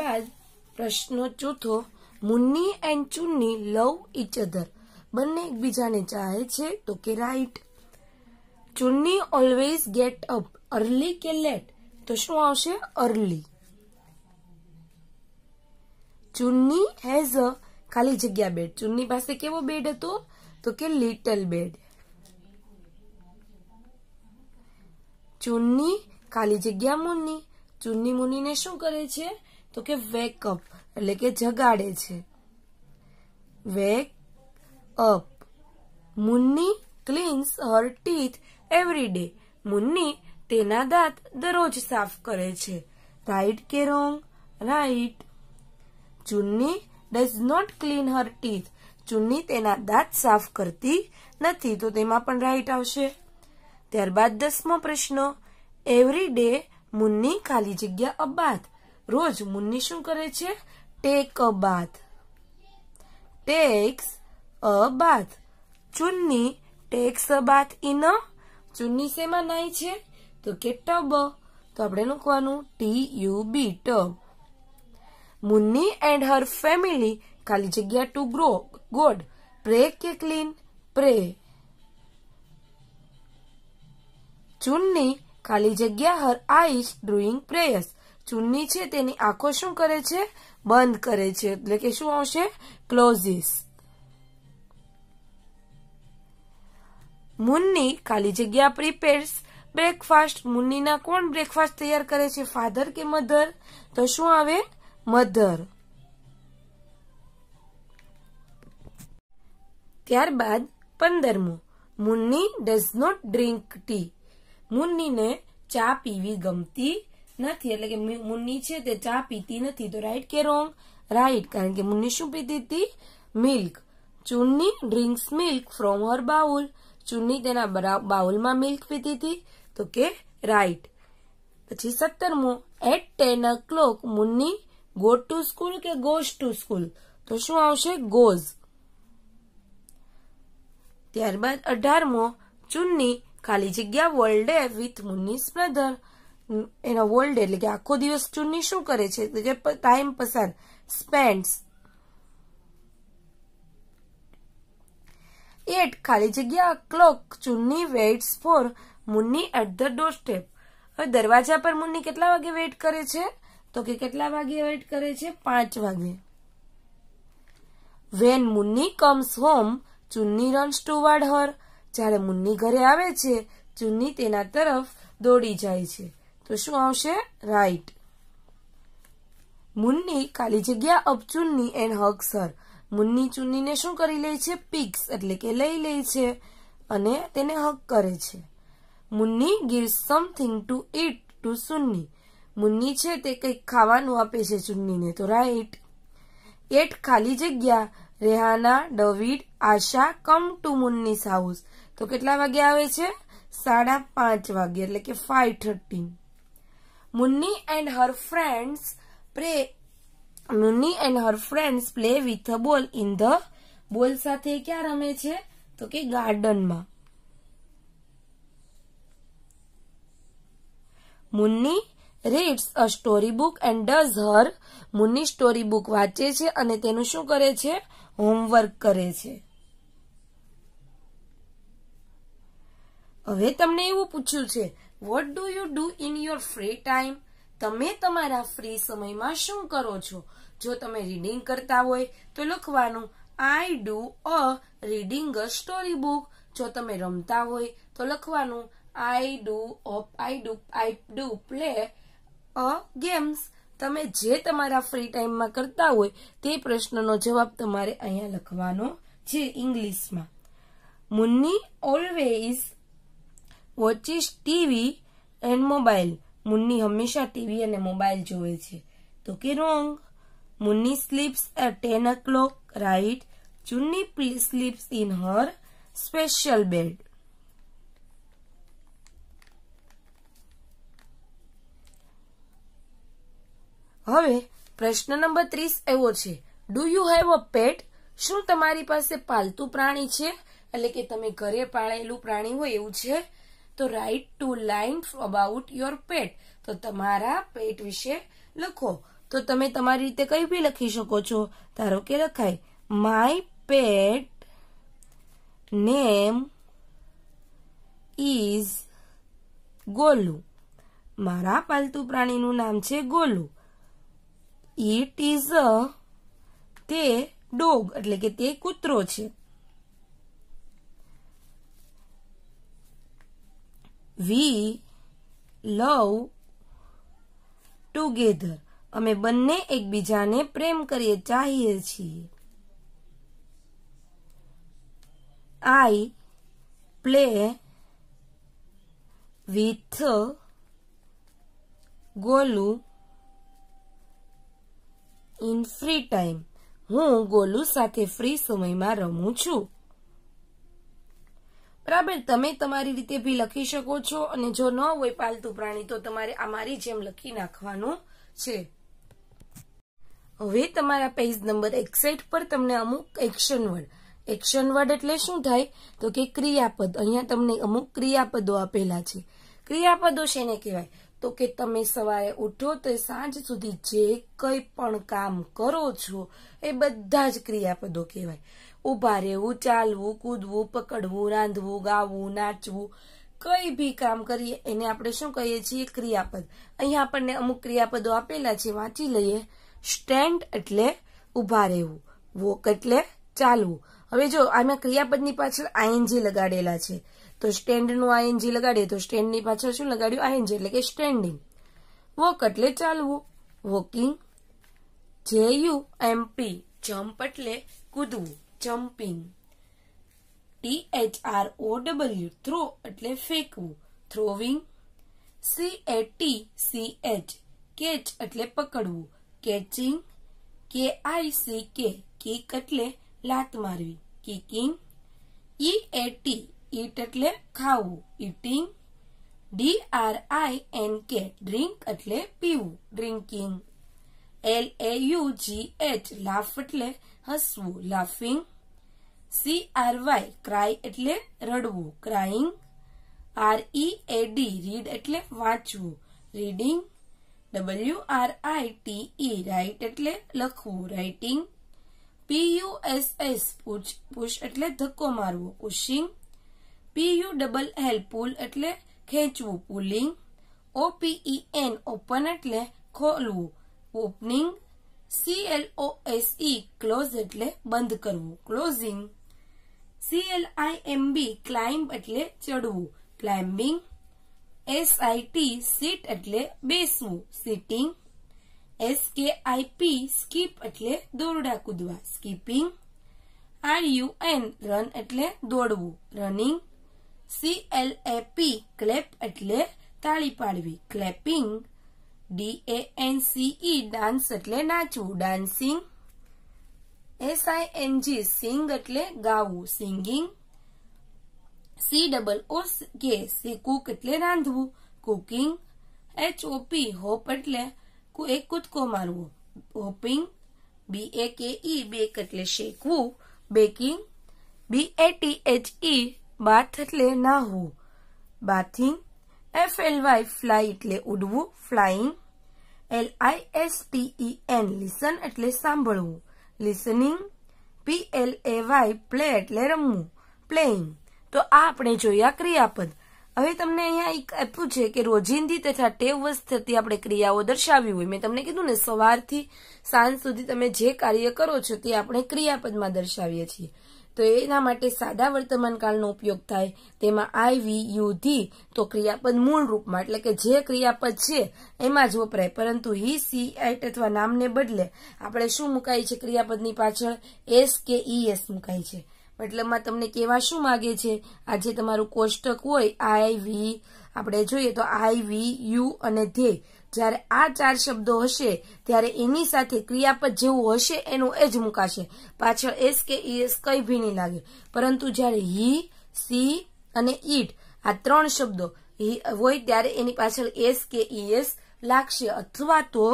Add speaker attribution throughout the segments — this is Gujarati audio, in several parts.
Speaker 1: બાદ પ્રશ્નો ચોથો મુન્ની એન્ડ ચુન્ની લવ ઇચ અધર બંને એકબીજાને ચાહે છે તો કે right Chunni always get up early કે લેટ તો શું આવશે અર્લી ચુન્ની હેઝ અ ખાલી જગ્યા બેડ ચુન્ની પાસે કેવો બેડ હતો તો કે લિટલ બેડ ચુન્ની ખાલી જગ્યા મુન્ની ચુન્ની મુન્નીને શું કરે છે તો કે વેકઅપ એટલે કે જગાડે છે wake up Munni cleans her teeth every day Munni તેના દાંત દરરોજ સાફ કરે છે રાઈટ કે wrong right Chunni does not clean her teeth Chunni તેના દાંત સાફ કરતી નથી તો તેમાં પણ રાઈટ આવશે ત્યારબાદ દસમો પ્રશ્ન એવરી ડે મુન્ની ખાલી જગ્યા અબાથ રોજ મુન્ની શું કરે છે take a bath takes a bath Chunni takes a bath in a Chunni શેમાં નાય છે તો કે ટબ તો આપણે લખવાનું T U B tub Munni and her family ખાલી જગ્યા ટુ ગ્રો ગોડ પ્રે કે ક્લીન પ્રે ચુન્ની ખાલી જગ્યા her eyes doing prayers Chunni છે તેની આંખો શું કરે છે બંધ કરે છે એટલે કે શું આવશે ક્લોઝિસ મુન્ની ખાલી જગ્યા પ્રિપેર્સ બ્રેકફાસ્ટ મુન્નીના કોણ બ્રેકફાસ્ટ તૈયાર કરે છે ફાધર કે મધર તો શું આવે મધર ત્યારબાદ પંદરમું Munni does not drink tea મુન્નીને ચા પીવી ગમતી નથી એટલે કે મુન્ની છે તે ચા પીતી નથી તો રાઈટ કે રોંગ રાઈટ કારણ કે મુન્ની શું પીતી હતી milk Chunni drinks milk from her bowl Chunni તેના બાઉલમાં મિલ્ક પીતી હતી તો કે રાઈટ પછી સત્તરમું at ten o'clock Munni got to school કે ગોઝ ટુ સ્કૂલ તો શું આવશે ગોઝ ત્યારબાદ અઢારમો ચુન્ની ખાલી જગ્યા world day with Munni's brother એનો વર્લ્ડ એટલે કે આખો દિવસ ચુન્ની શું કરે છે કે ટાઈમ પસાર સ્પેન્ડ્સ એટ ખાલી જગ્યા clock Chunni waits for Munni at the doorstep હવે દરવાજા પર મુન્ની કેટલા વાગે વેઇટ કરે છે તો કે કેટલા વાગે વેઇટ કરે છે પાંચ વાગે when Munni comes home Chunni runs toward her જ્યારે મુન્ની ઘરે આવે છે ચુન્ની તેના તરફ દોડી જાય છે તો શું આવશે રાઈટ મુન્ની ખાલી જગ્યા અબ ચુન્ની એન્ડ હગ્સ હર મુન્ની ચુન્નીને શું કરી લે છે પિક્સ એટલે કે લઈ લે છે અને તેને હગ કરે છે Munni give something to eat to Sunni Munni છે તે કંઈક ખાવાનું આપે છે ચુન્નીને તો રાઈટ એટ ખાલી જગ્યા રેહાના ડવિડ આશા કમ ટુ મુન્નીસ હાઉસ તો કેટલા વાગે આવે છે સાડા પાંચ વાગે એટલે કે five thirteen Munni and her friends play Munni and her friends play with a ball in બોલ સાથે ક્યાં રમે છે તો કે ગાર્ડનમાં Munni reads a story book and does her Munni story book વાંચે છે અને તેનું શું કરે છે હોમવર્ક કરે છે હવે તમને એવું પૂછ્યું છે what do you do in your free time તમે તમારા ફ્રી સમયમાં શું કરો છો જો તમે રીડિંગ કરતા હોય તો લખવાનું I do a reading a story book જો તમે રમતા હોય તો લખવાનું I do I do I do play a games તમે જે તમારા ફ્રી ટાઈમમાં કરતા હોય તે પ્રશ્નનો જવાબ તમારે અહીંયા લખવાનો છે ઇંગ્લિશમાં Munni always watches TV and mobile Munni હંમેશા ટીવી અને મોબાઈલ જોવે છે તો કે wrong Munni sleeps at ten o'clock right Chunni sleeps in her special bed હવે પ્રશ્ન નંબર ત્રીસ એવો છે do you have a pet શું તમારી પાસે પાલતુ પ્રાણી છે એટલે કે તમે ઘરે પાળેલું પ્રાણી હોય એવું છે તો write two lines about your pet તો તમારા પેટ વિશે લખો તો તમે તમારી રીતે કંઈ બી લખી શકો છો ધારો કે લખાય my pet name is Golu મારા પાલતુ પ્રાણીનું નામ છે ગોલુ ઇટ ઇઝ અ તે ડોગ એટલે કે તે કૂતરો છે વી લવ ટુગેધર અમે બંને એકબીજાને પ્રેમ કરીએ ચાહીએ છીએ I play with Golu in free time હું ગોલુ સાથે ફ્રી સમયમાં રમું છું બરાબર તમે તમારી રીતે ભી લખી શકો છો અને જો ન હોય પાલતુ પ્રાણી તો તમારે આ જેમ લખી નાખવાનું છે હવે તમારા પેજ નંબર એકસાઇટ પર તમને અમુક એક્શન વર્ડ એક્શન વર્ડ એટલે શું થાય તો કે ક્રિયાપદ અહીંયા તમને અમુક ક્રિયાપદો આપેલા છે ક્રિયાપદો શેને કહેવાય તો કે તમે સવારે ઉઠો તો સાંજ સુધી જે કંઈ પણ કામ કરો છો એ બધા જ ક્રિયાપદો કહેવાય ઊભા રહેવું ચાલવું કૂદવું પકડવું રાંધવું ગાવું નાચવું કઈ બી કામ કરીએ એને આપણે શું કહીએ છીએ ક્રિયાપદ અહીંયા આપણને અમુક ક્રિયાપદો આપેલા છે વાંચી લઈએ સ્ટેન્ડ એટલે ઊભા રહેવું વોક એટલે ચાલવું હવે જો આમાં ક્રિયાપદની પાછળ આઈએનજી લગાડેલા છે તો સ્ટેન્ડનું આઈએનજી લગાડીએ તો સ્ટેન્ડની પાછળ શું લગાડ્યું આઈએનજી એટલે કે સ્ટેન્ડિંગ વોક એટલે ચાલવું વોકિંગ જે યુ એમ પી જમ્પ એટલે કૂદવું jumping T H R O W throw એટલે ફેંકવું throwing C A T C H catch એટલે પકડવું કેચિંગ કે આઈ સી કે કિક એટલે લાત મારવી કિકિંગ ઈ એ ટી ઈટ એટલે ખાવું eating D R I N K drink એટલે પીવું drinking L A U G H laugh એટલે हसो laughing C R Y cry એટલે રડવું crying R E A D read એટલે વાંચવું reading W R I T E write એટલે લખવું writing P U S S push push એટલે ધક્કો મારવું pushing P U double helpful એટલે ખેંચવું pulling O P E N open એટલે ખોલવું ઓપનિંગ સીએલઓએસઈ ક્લોઝ e, એટલે બંધ કરવું ક્લોઝિંગ સીએલઆઈએમબી ક્લાઇમ્બ એટલે ચડવું ક્લાઇમ્બિંગ એસઆઈટી સીટ એટલે બેસવું સીટિંગ એસકેઆઈપી સ્કીપ એટલે દોરડા કૂદવા સ્કીપિંગ આરયુએન રન એટલે દોડવું રનિંગ સીએલએપી ક્લેપ એટલે તાળી પાડવી clapping D A N C E dance એટલે નાચવું ડান্সિંગ S I N G sing એટલે ગાવું singing C O O K ગે કુક એટલે રાંધવું cooking H O P hop એટલે કૂ એકૂદકો મારવું hopping B A K E bake એટલે શેકવું baking B A T H E bath એટલે નાહવું bathing F L Y fly એટલે ઉડવું flying L I S T E N listen એટલે સાંભળવું listening P L A Y play એટલે રમવું પ્લેઇંગ તો આ આપણે જોયા ક્રિયાપદ હવે તમને અહીંયા એક આપ્યું છે કે રોજિંદી તથા ટેવવશ થતી આપણે ક્રિયાઓ દર્શાવી હોય મેં તમને કીધું ને સવારથી સાંજ સુધી તમે જે કાર્ય કરો છો તે આપણે ક્રિયાપદમાં દર્શાવીએ છીએ તો એના માટે સાદા વર્તમાનકાળનો ઉપયોગ થાય તેમાં આઈ વી યુ ધી તો ક્રિયાપદ મૂળ રૂપમાં એટલે કે જે ક્રિયાપદ છે એમાં જ વપરાય પરંતુ હી સી એટ અથવા નામને બદલે આપણે શું મુકાય છે ક્રિયાપદની પાછળ એસ કે ઈ એસ મુકાય છે મતલબમાં તમને કેવા શું માગે છે આ જે તમારું કોષ્ટક હોય આઈ વી આપણે જોઈએ તો આઈ વી યુ અને ધે જ્યારે આ ચાર શબ્દો હશે ત્યારે એની સાથે ક્રિયાપદ જેવું હશે એનું એ જ મુકાશે પાછળ એસ કે ઈએસ કઈ ભી નહીં લાગે પરંતુ જ્યારે હી સી અને ઈટ આ ત્રણ શબ્દો હોય ત્યારે એની પાછળ એસ કે ઈએસ લાગશે અથવા તો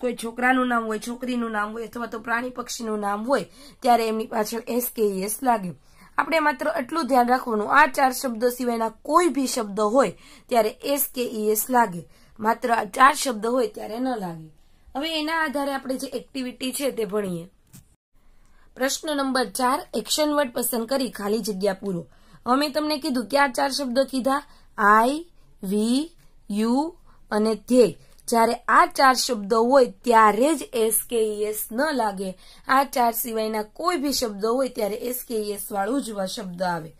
Speaker 1: કોઈ છોકરાનું નામ હોય છોકરીનું નામ હોય અથવા તો પ્રાણી પક્ષીનું નામ હોય ત્યારે એમની પાછળ એસ કે એસ લાગે આપણે માત્ર એટલું ધ્યાન રાખવાનું આ ચાર શબ્દો સિવાયના કોઈ ભી શબ્દ હોય ત્યારે એસ કે એસ લાગે માત્ર આ ચાર શબ્દ હોય ત્યારે ન લાગે હવે એના આધારે આપણે જે એક્ટિવિટી છે તે ભણીએ પ્રશ્ન નંબર ચાર એક્શન વર્ડ પસંદ કરી ખાલી જગ્યા પૂરો અમે તમને કીધું કે આ ચાર શબ્દ કીધા આઈ વી યુ અને ધ્યેય જ્યારે આ ચાર શબ્દો હોય ત્યારે જ એસ કે એસ ન લાગે આ ચાર સિવાયના કોઈ બી શબ્દો હોય ત્યારે એસ કે એસ વાળું જ શબ્દ આવે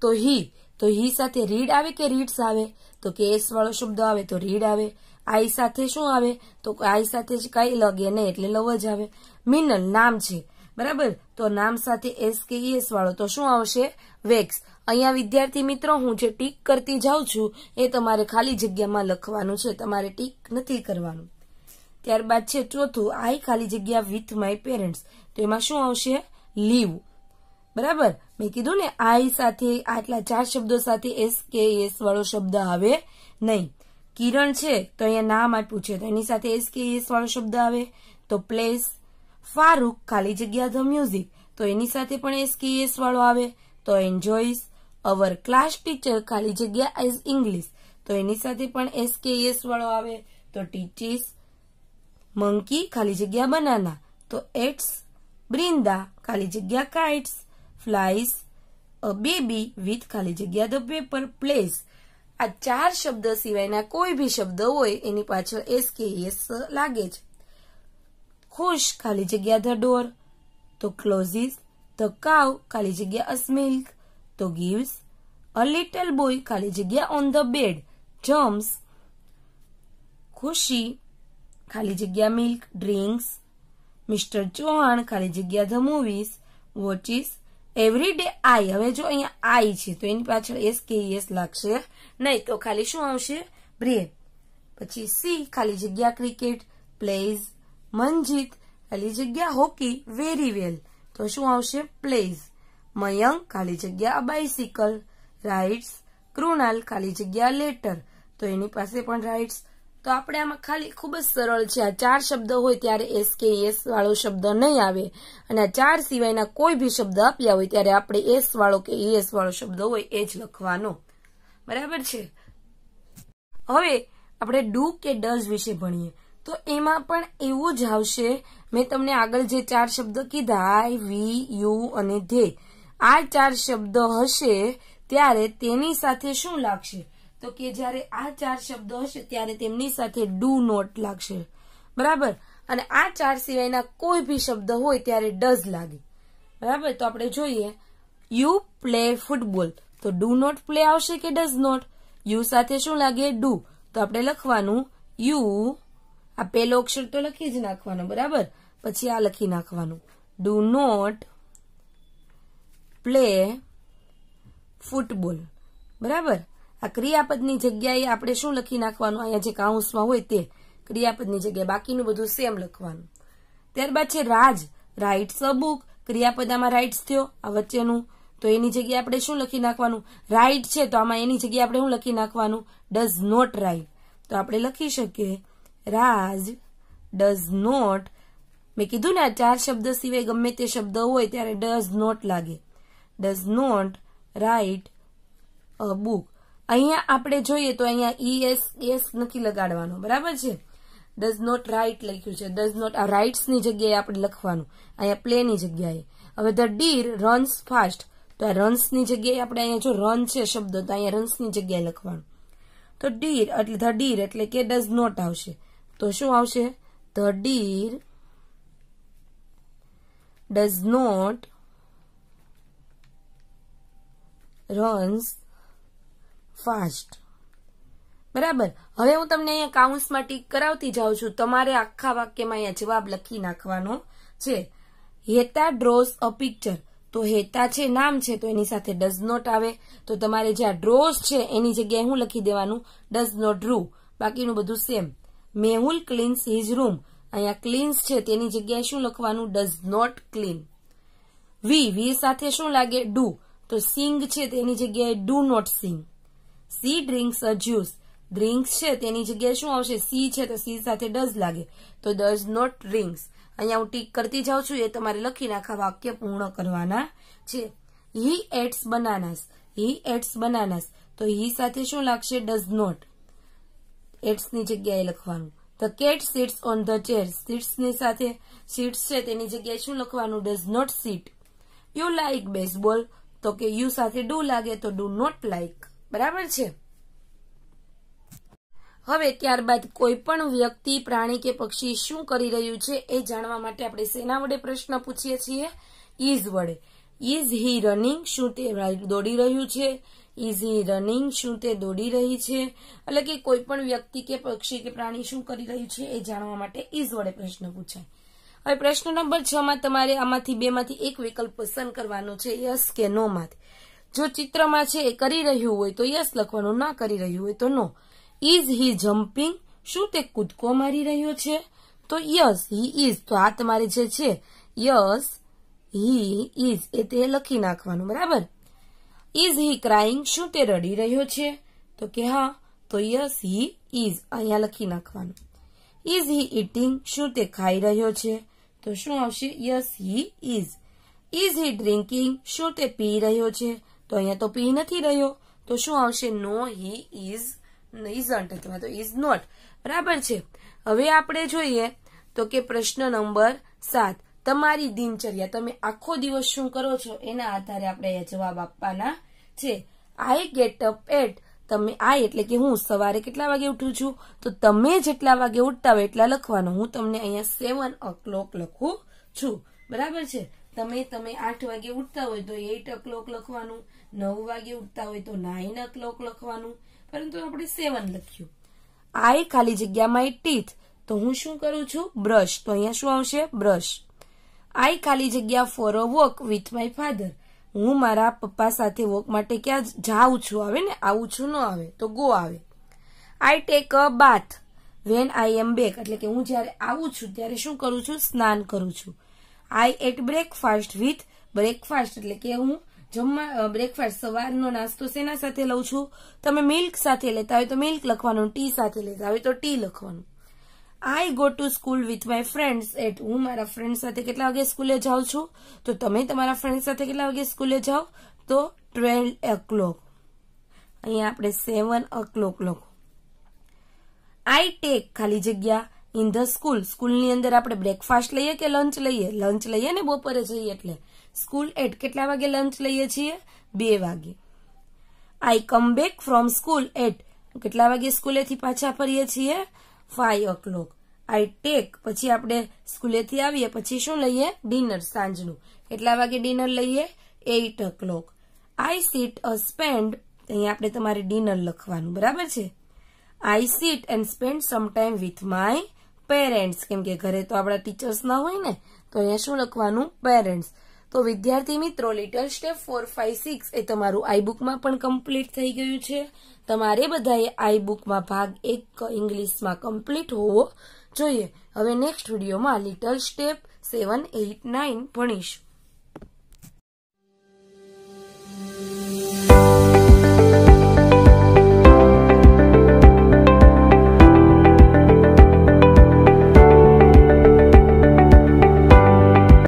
Speaker 1: તો હી તો હી સાથે રીડ આવે કે રીડ્સ આવે તો કે એસ વાળો શબ્દ આવે તો રીડ આવે આઈ સાથે શું આવે તો આઈ સાથે જ કઈ લગે નહીં એટલે લવ જ આવે મિનલ નામ છે બરાબર તો નામ સાથે એસ કે એસ વાળો તો શું આવશે વેક્સ અહીંયા વિદ્યાર્થી મિત્રો હું જે ટીક કરતી જાઉં છું એ તમારે ખાલી જગ્યામાં લખવાનું છે તમારે ટીક નથી કરવાનું ત્યારબાદ છે ચોથું આઈ ખાલી જગ્યા વિથ માય પેરેન્ટ્સ તો એમાં શું આવશે લીવ બરાબર મેં કીધું ને આઈ સાથે આટલા ચાર શબ્દો સાથે એસ કે એસ વાળો શબ્દ આવે નહીં કિરણ છે તો અહીંયા નામ આપ્યું છે તો એની સાથે એસ કે એસ વાળો શબ્દ આવે તો પ્લેસ ફારૂક ખાલી જગ્યા ધ મ્યુઝિક તો એની સાથે પણ એસ કે એસ વાળો આવે તો એન્જોયસ અવર ક્લાસ ટીચર ખાલી જગ્યા એઝ ઇંગ્લિશ તો એની સાથે પણ એસ કે એસ વાળો આવે તો ટીચીસ મંકી ખાલી જગ્યા બનાના તો એટ્સ બ્રિંદા ખાલી જગ્યા kites flies a baby with ખાલી જગ્યા ધ પેપર પ્લેસ આ ચાર શબ્દ સિવાયના કોઈ બી શબ્દ હોય એની પાછળ એસ કે એસ લાગે છે ખુશ ખાલી જગ્યા ધ ડોર તો ક્લોઝિસ ધ કાવ ખાલી જગ્યા અસ મિલ્ક તો ગીવ્સ અ લિટલ બોય ખાલી જગ્યા ઓન ધ બેડ જમ્સ ખુશી ખાલી જગ્યા મિલ્ક ડ્રિંક્સ મિસ્ટર ચૌહાણ ખાલી જગ્યા the movies watches every day I હવે જો અહીંયા આઈ છે તો એની પાછળ એસ કે એસ લાગશે નહીં તો ખાલી શું આવશે બ્રેન પછી સી ખાલી જગ્યા ક્રિકેટ પ્લેઝ મનજીત ખાલી જગ્યા હોકી વેરી વેલ તો શું આવશે પ્લેઝ મયંક ખાલી જગ્યા બાઇસિકલ રાઇડ્સ કૃણાલ ખાલી જગ્યા લેટર તો એની પાસે પણ રાઇડ્સ તો આપણે આમાં ખાલી ખૂબ જ સરળ છે આ ચાર શબ્દ હોય ત્યારે એસ કે એસ વાળો શબ્દ નહીં આવે અને આ ચાર સિવાયના કોઈ બી શબ્દ આપ્યા હોય ત્યારે આપણે એસ વાળો કે એસ e વાળો શબ્દ હોય એ જ લખવાનો બરાબર છે હવે આપણે ડુ કે ડઝ વિશે ભણીએ તો એમાં પણ એવું જ આવશે મેં તમને આગળ જે ચાર શબ્દ કીધા આઈ વી યુ અને ધે આ ચાર શબ્દ હશે ત્યારે તેની સાથે શું લાગશે તો કે જ્યારે આ ચાર શબ્દો હશે ત્યારે તેમની સાથે ડુ નોટ લાગશે બરાબર અને આ ચાર સિવાયના કોઈ બી શબ્દ હોય ત્યારે ડઝ લાગે બરાબર તો આપણે જોઈએ યુ પ્લે ફૂટબોલ તો ડુ નોટ પ્લે આવશે કે ડઝ નોટ યુ સાથે શું લાગે ડુ તો આપણે લખવાનું યુ આ પેલો અક્ષર તો લખી જ નાખવાનો બરાબર પછી આ લખી નાખવાનું ડુ નોટ પ્લે ફૂટબોલ બરાબર આ ક્રિયાપદની જગ્યાએ આપણે શું લખી નાખવાનું અહીંયા જે કાઉન્સમાં હોય તે ક્રિયાપદની જગ્યાએ બાકીનું બધું સેમ લખવાનું ત્યારબાદ છે રાજ રાઇટ્સ અ બુક ક્રિયાપદામાં રાઇટ્સ થયો આ વચ્ચેનું તો એની જગ્યાએ આપણે શું લખી નાખવાનું રાઇટ છે તો આમાં એની જગ્યાએ આપણે શું લખી નાખવાનું ડઝ નોટ રાઇટ તો આપણે લખી શકીએ રાજ ડઝ નોટ મેં કીધું ને આ ચાર શબ્દ સિવાય ગમે તે શબ્દ હોય ત્યારે ડઝ નોટ લાગે does not write a book અહીંયા આપણે જોઈએ તો અહીંયા ઈ એસ એસ નથી લગાડવાનો બરાબર છે ડઝ નોટ રાઇટ લખ્યું છે ડઝ નોટ આ રાઇટ્સની જગ્યાએ આપણે લખવાનું અહીંયા પ્લેની જગ્યાએ હવે ધ ડીર રન્સ ફાસ્ટ તો આ રન્સની જગ્યાએ આપણે અહીંયા જો રન છે શબ્દ તો અહીંયા રન્સની જગ્યાએ લખવાનું તો ડીર એટલે ધ ડીર એટલે કે ડઝ નોટ આવશે તો શું આવશે the deer does not runs fast બરાબર હવે હું તમને અહીંયા કાઉન્સમાં ટીક કરાવતી જાઉં છું તમારે આખા વાક્યમાં અહીંયા જવાબ લખી નાખવાનો છે હેતા ડ્રોઝ અ પિક્ચર તો હેતા છે નામ છે તો એની સાથે ડઝ નોટ આવે તો તમારે જ્યાં ડ્રોઝ છે એની જગ્યાએ હું લખી દેવાનું ડઝ નોટ ડ્રુ બાકીનું બધું same Mehul cleans his room અહીંયા ક્લીન્સ છે તેની જગ્યાએ શું લખવાનું does not clean we we સાથે શું લાગે ડુ તો સિંગ છે તેની જગ્યાએ do not sing she drinks a juice drinks છે તેની જગ્યાએ શું આવશે સી છે તો સી સાથે ડઝ લાગે તો ડઝ નોટ ડ્રિંક્સ અહીંયા હું ટીક કરતી જાઉં છું એ તમારે લખીને આખા વાક્ય પૂર્ણ કરવાના છે હી એટ્સ બનાનસ હી એટ્સ બનાનસ તો હી સાથે શું લાગશે ડઝ નોટ એટ્સની જગ્યાએ લખવાનું the cat sits on the chair સીટ્સની સાથે સીટ્સ છે તેની જગ્યાએ શું લખવાનું does not sit you like baseball તો કે યુ સાથે ડુ લાગે તો ડુ નોટ લાઇક બરાબર છે હવે ત્યારબાદ કોઈ પણ વ્યક્તિ પ્રાણી કે પક્ષી શું કરી રહ્યું છે એ જાણવા માટે આપણે સેના વડે પ્રશ્ન પૂછીએ છીએ ઇઝ વડે ઇઝ હી રનિંગ શું તે દોડી રહ્યું છે ઇઝ હી રનિંગ શું તે દોડી રહી છે એટલે કે કોઈ પણ વ્યક્તિ કે પક્ષી કે પ્રાણી શું કરી રહ્યું છે એ જાણવા માટે ઇઝ વડે પ્રશ્ન પૂછાય હવે પ્રશ્ન નંબર છ માં તમારે આમાંથી બેમાંથી એક વિકલ્પ પસંદ કરવાનો છે યસ કે નો માંથી જો ચિત્રમાં છે એ કરી રહ્યું હોય તો યસ લખવાનું ના કરી રહ્યું હોય તો નો ઇઝ હી જમ્પિંગ શું તે કૂદકો મારી રહ્યો છે તો યસ હી ઇઝ તો આ તમારે જે છે યસ હી ઇઝ એ તે લખી નાખવાનું બરાબર ઇઝ હી ક્રાઇંગ શું તે રડી રહ્યો છે તો કે હા તો યસ હી ઇઝ અહીંયા લખી નાખવાનું ઇઝ હી ઇટિંગ શું તે ખાઈ રહ્યો છે તો શું આવશે yes he is is he drinking શું તે પી રહ્યો છે તો અહીંયા તો પી નથી રહ્યો તો શું આવશે નો હી ઇઝ ઇઝન્ટ અથવા તો ઇઝ નોટ બરાબર છે હવે આપણે જોઈએ તો કે પ્રશ્ન નંબર સાત તમારી દિનચર્યા તમે આખો દિવસ શું કરો છો એના આધારે આપણે જવાબ આપવાના છે આઈ ગેટ અપ એટ તમે આ એટલે કે હું સવારે કેટલા વાગે ઉઠું છું તો તમે જેટલા વાગે ઉઠતા હોય એટલા લખવાનું હું તમને અહીંયા સેવન ઓ લખું છું બરાબર છે તમે તમે આઠ વાગે ઉઠતા હોય તો એઇટ ક્લોક લખવાનું નવ વાગે ઉઠતા હોય તો નાઇન ક્લોક લખવાનું પરંતુ આપણે સેવન લખ્યું આઈ ખાલી જગ્યા માય ટીથ તો હું શું કરું છું બ્રશ તો અહીંયા શું આવશે બ્રશ આઈ ખાલી જગ્યા for a walk with my father હું મારા પપ્પા સાથે વોક માટે ક્યાં જાઉં છું આવે ને આવું છું ન આવે તો ગો આવે I take a bath when I am back એટલે કે હું જ્યારે આવું છું ત્યારે શું કરું છું સ્નાન કરું છું I eat breakfast with breakfast એટલે કે હું જમવા બ્રેકફાસ્ટ સવારનો નાસ્તો શેના સાથે લઉં છું તમે મિલ્ક સાથે લેતા હોય તો મિલ્ક લખવાનું ટી સાથે લેતા હોય તો ટી લખવાનું I go to school with my friends at હું મારા ફ્રેન્ડ સાથે કેટલા વાગે સ્કૂલે જાઉં છું તો તમે તમારા ફ્રેન્ડ સાથે કેટલા વાગે સ્કૂલે જાઓ તો ટ્વેલ્વ ઓ ક્લોક અહીંયા આપણે સેવન ઓ ક્લોક લખો આઈ ટેક ખાલી જગ્યા ઇન ધ સ્કૂલ સ્કૂલની અંદર આપણે બ્રેકફાસ્ટ લઈએ કે લંચ લઈએ લંચ લઈએ ને બપોરે જઈએ એટલે સ્કૂલ એટ કેટલા વાગે લંચ લઈએ છીએ બે વાગે I come back from school at કેટલા વાગે સ્કૂલેથી પાછા ફરીએ છીએ five o'clock I take પછી આપણે સ્કૂલેથી આવીએ પછી શું લઈએ ડિનર સાંજનું કેટલા વાગે ડિનર લઈએ eight o'clock I sit a spend અહીંયા આપણે તમારે ડિનર લખવાનું બરાબર છે I sit and spend some time with my parents કેમ કે ઘરે તો આપણા ટીચર્સ ના હોય ને તો અહીંયા શું લખવાનું પેરેન્ટ્સ તો વિદ્યાર્થી મિત્રો little step four five six એ તમારું આઈબુકમાં પણ કમ્પ્લીટ થઈ ગયું છે તમારે બધાએ આઈબુકમાં ભાગ એક ઇંગ્લિશમાં કમ્પ્લીટ હોવો જોઈએ હવે નેક્સ્ટ વિડીયોમાં little step seven eight nine ભણીશું